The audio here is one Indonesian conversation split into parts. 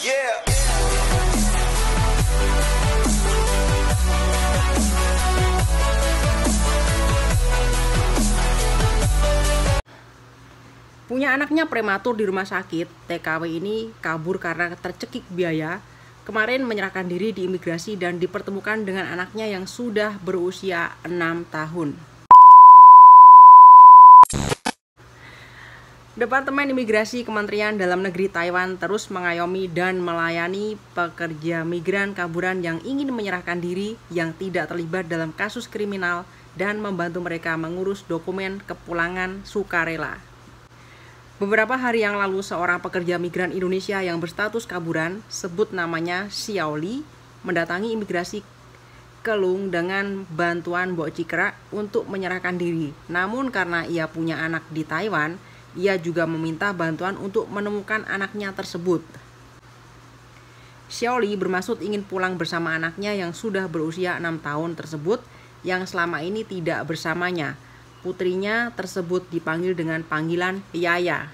Punya anaknya prematur di rumah sakit, TKW ini kabur karena tercekik biaya. Kemarin menyerahkan diri di imigrasi dan dipertemukan dengan anaknya yang sudah berusia 6 tahun. Departemen Imigrasi Kementerian Dalam Negeri Taiwan terus mengayomi dan melayani pekerja migran kaburan yang ingin menyerahkan diri yang tidak terlibat dalam kasus kriminal dan membantu mereka mengurus dokumen kepulangan sukarela. Beberapa hari yang lalu seorang pekerja migran Indonesia yang berstatus kaburan, sebut namanya Xiaoli, mendatangi imigrasi Kelung dengan bantuan Bok Cikra untuk menyerahkan diri. Namun karena ia punya anak di Taiwan, ia juga meminta bantuan untuk menemukan anaknya tersebut. Xiaoli bermaksud ingin pulang bersama anaknya yang sudah berusia enam tahun tersebut yang selama ini tidak bersamanya. Putrinya tersebut dipanggil dengan panggilan Yaya.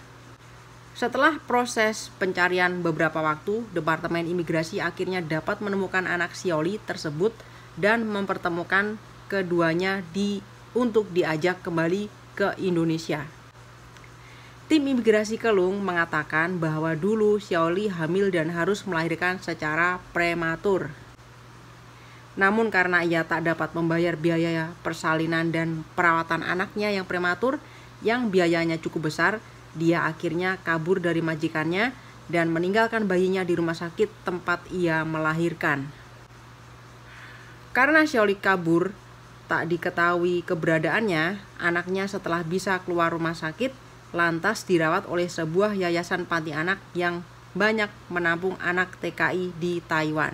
Setelah proses pencarian beberapa waktu, Departemen Imigrasi akhirnya dapat menemukan anak Xiaoli tersebut dan mempertemukan keduanya di untuk diajak kembali ke Indonesia. Tim imigrasi Kelung mengatakan bahwa dulu Xiaoli hamil dan harus melahirkan secara prematur. Namun karena ia tak dapat membayar biaya persalinan dan perawatan anaknya yang prematur yang biayanya cukup besar, dia akhirnya kabur dari majikannya dan meninggalkan bayinya di rumah sakit tempat ia melahirkan. Karena Xiaoli kabur, tak diketahui keberadaannya, anaknya setelah bisa keluar rumah sakit lantas dirawat oleh sebuah yayasan panti anak yang banyak menampung anak TKI di Taiwan.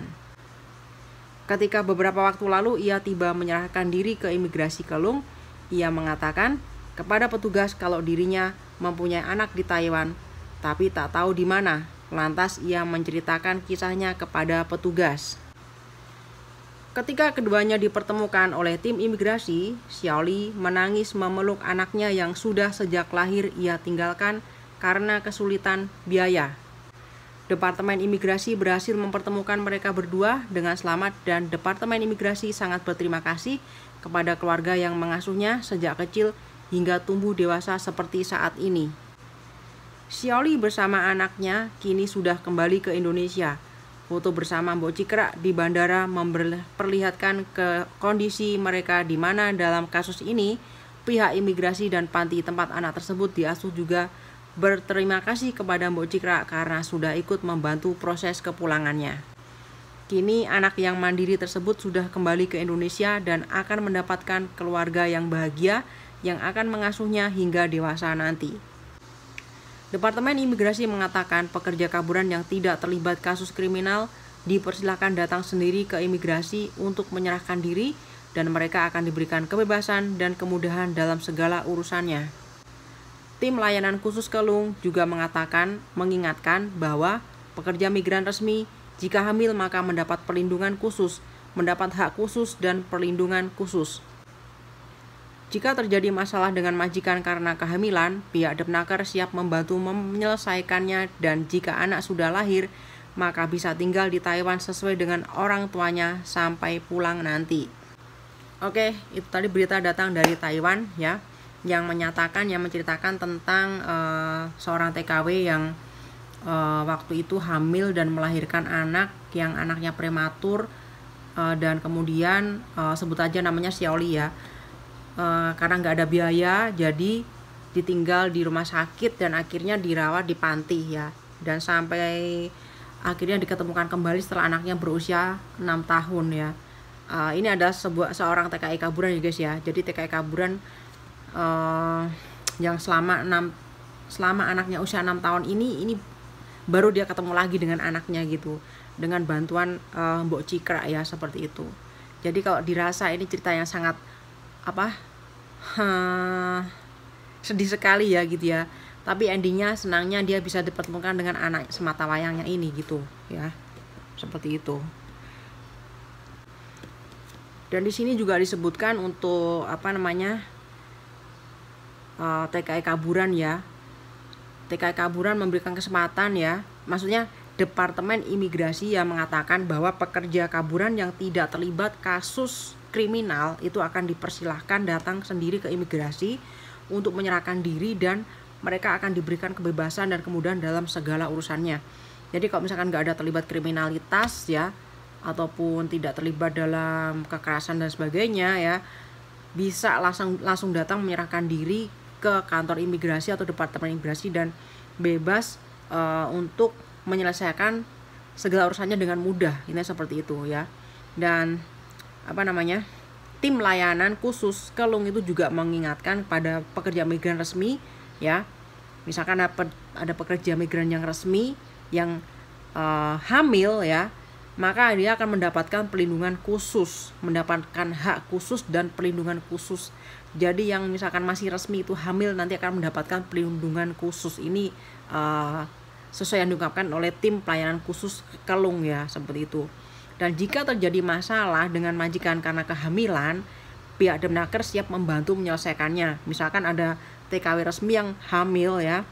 Ketika beberapa waktu lalu ia tiba menyerahkan diri ke imigrasi Kelung, ia mengatakan kepada petugas kalau dirinya mempunyai anak di Taiwan, tapi tak tahu di mana. Lantas ia menceritakan kisahnya kepada petugas. Ketika keduanya dipertemukan oleh tim imigrasi, Xiaoli menangis memeluk anaknya yang sudah sejak lahir ia tinggalkan karena kesulitan biaya. Departemen Imigrasi berhasil mempertemukan mereka berdua dengan selamat dan Departemen Imigrasi sangat berterima kasih kepada keluarga yang mengasuhnya sejak kecil hingga tumbuh dewasa seperti saat ini. Xiaoli bersama anaknya kini sudah kembali ke Indonesia foto bersama Mbok Cikra di bandara memperlihatkan ke kondisi mereka di mana dalam kasus ini pihak imigrasi dan panti tempat anak tersebut diasuh juga berterima kasih kepada Mbok Cikra karena sudah ikut membantu proses kepulangannya. Kini anak yang mandiri tersebut sudah kembali ke Indonesia dan akan mendapatkan keluarga yang bahagia yang akan mengasuhnya hingga dewasa nanti. Departemen Imigrasi mengatakan pekerja kaburan yang tidak terlibat kasus kriminal dipersilakan datang sendiri ke imigrasi untuk menyerahkan diri dan mereka akan diberikan kebebasan dan kemudahan dalam segala urusannya. Tim layanan khusus Kelung juga mengatakan mengingatkan bahwa pekerja migran resmi jika hamil maka mendapat perlindungan khusus, mendapat hak khusus dan perlindungan khusus. Jika terjadi masalah dengan majikan karena kehamilan, pihak Depnaker siap membantu menyelesaikannya dan jika anak sudah lahir, maka bisa tinggal di Taiwan sesuai dengan orang tuanya sampai pulang nanti. Oke, itu tadi berita datang dari Taiwan ya, yang menyatakan, yang menceritakan tentang uh, seorang TKW yang uh, waktu itu hamil dan melahirkan anak yang anaknya prematur uh, dan kemudian uh, sebut aja namanya Xiaoli ya Eh, karena nggak ada biaya jadi ditinggal di rumah sakit dan akhirnya dirawat di panti ya dan sampai akhirnya diketemukan kembali setelah anaknya berusia 6 tahun ya uh, ini ada sebuah seorang TKI kaburan ya guys ya jadi TKI kaburan uh, yang selama 6 selama anaknya usia 6 tahun ini ini baru dia ketemu lagi dengan anaknya gitu dengan bantuan uh, Mbok Cikra ya seperti itu jadi kalau dirasa ini cerita yang sangat apa ha, sedih sekali ya gitu ya tapi endingnya senangnya dia bisa dipertemukan dengan anak semata wayangnya ini gitu ya seperti itu dan di sini juga disebutkan untuk apa namanya uh, eh, TKI e Kaburan ya TKI e Kaburan memberikan kesempatan ya maksudnya Departemen Imigrasi yang mengatakan bahwa pekerja kaburan yang tidak terlibat kasus kriminal itu akan dipersilahkan datang sendiri ke imigrasi untuk menyerahkan diri dan mereka akan diberikan kebebasan dan kemudahan dalam segala urusannya. Jadi kalau misalkan nggak ada terlibat kriminalitas ya ataupun tidak terlibat dalam kekerasan dan sebagainya ya bisa langsung langsung datang menyerahkan diri ke kantor imigrasi atau departemen imigrasi dan bebas uh, untuk menyelesaikan segala urusannya dengan mudah ini seperti itu ya dan apa namanya tim layanan khusus Kelung itu juga mengingatkan pada pekerja migran resmi ya misalkan ada, ada pekerja migran yang resmi yang uh, hamil ya maka dia akan mendapatkan pelindungan khusus mendapatkan hak khusus dan perlindungan khusus jadi yang misalkan masih resmi itu hamil nanti akan mendapatkan pelindungan khusus ini uh, sesuai yang diungkapkan oleh tim pelayanan khusus Kelung ya seperti itu dan jika terjadi masalah dengan majikan karena kehamilan, pihak Demnaker siap membantu menyelesaikannya. Misalkan ada TKW resmi yang hamil ya,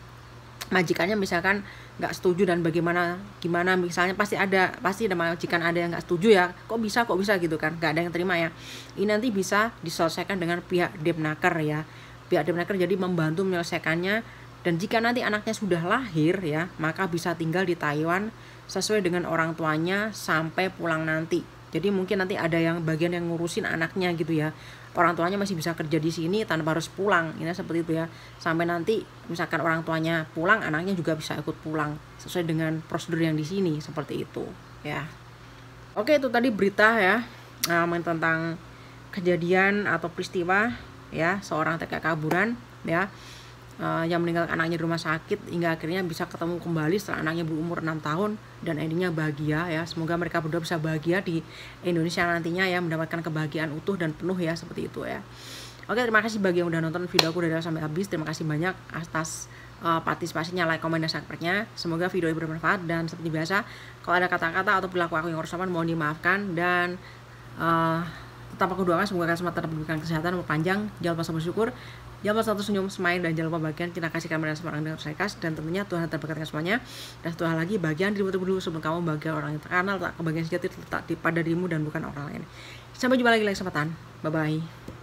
majikannya misalkan nggak setuju dan bagaimana gimana misalnya pasti ada pasti ada majikan ada yang nggak setuju ya kok bisa kok bisa gitu kan nggak ada yang terima ya ini nanti bisa diselesaikan dengan pihak Demnaker ya pihak Demnaker jadi membantu menyelesaikannya dan jika nanti anaknya sudah lahir ya maka bisa tinggal di Taiwan sesuai dengan orang tuanya sampai pulang nanti. Jadi mungkin nanti ada yang bagian yang ngurusin anaknya gitu ya. Orang tuanya masih bisa kerja di sini tanpa harus pulang. Ini seperti itu ya. Sampai nanti misalkan orang tuanya pulang, anaknya juga bisa ikut pulang sesuai dengan prosedur yang di sini seperti itu ya. Oke, itu tadi berita ya Nah, tentang kejadian atau peristiwa ya seorang TK kaburan ya uh, yang meninggalkan anaknya di rumah sakit hingga akhirnya bisa ketemu kembali setelah anaknya berumur 6 tahun dan endingnya bahagia ya semoga mereka berdua bisa bahagia di Indonesia nantinya ya mendapatkan kebahagiaan utuh dan penuh ya seperti itu ya oke terima kasih bagi yang udah nonton video aku dari sampai habis terima kasih banyak atas uh, partisipasinya like komen dan subscribe-nya semoga video ini bermanfaat dan seperti biasa kalau ada kata-kata atau perilaku aku yang harus mohon dimaafkan dan uh, tanpa keduakan semoga kalian semua tetap diberikan kesehatan umur panjang jangan lupa sabar bersyukur jangan lupa satu senyum semain dan jangan lupa bagian cinta kasih kalian semua orang dengan saya dan tentunya Tuhan terberkati semuanya dan hal lagi bagian dirimu terlebih dulu sebelum kamu bahagia orang yang terkenal tak kebagian sejati terletak di pada dirimu dan bukan orang lain sampai jumpa lagi lain kesempatan bye bye